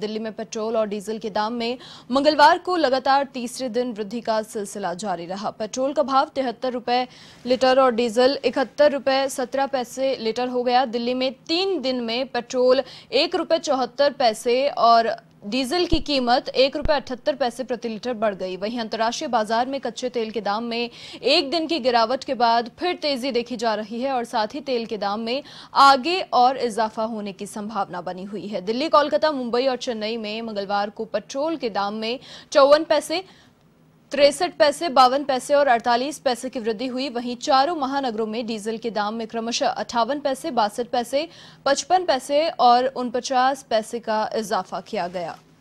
दिल्ली में पेट्रोल और डीजल के दाम में मंगलवार को लगातार तीसरे दिन वृद्धि का सिलसिला जारी रहा पेट्रोल का भाव तिहत्तर रुपए लीटर और डीजल इकहत्तर रुपए सत्रह पैसे लीटर हो गया दिल्ली में तीन दिन में पेट्रोल एक रुपए चौहत्तर पैसे और डीजल की कीमत एक रुपये अठहत्तर पैसे प्रति लीटर बढ़ गई वहीं अंतर्राष्ट्रीय बाजार में कच्चे तेल के दाम में एक दिन की गिरावट के बाद फिर तेजी देखी जा रही है और साथ ही तेल के दाम में आगे और इजाफा होने की संभावना बनी हुई है दिल्ली कोलकाता मुंबई और चेन्नई में मंगलवार को पेट्रोल के दाम में चौवन पैसे तिरसठ पैसे बावन पैसे और 48 पैसे की वृद्धि हुई वहीं चारों महानगरों में डीजल के दाम में क्रमशः अठावन पैसे बासठ पैसे पचपन पैसे और उनपचास पैसे का इजाफा किया गया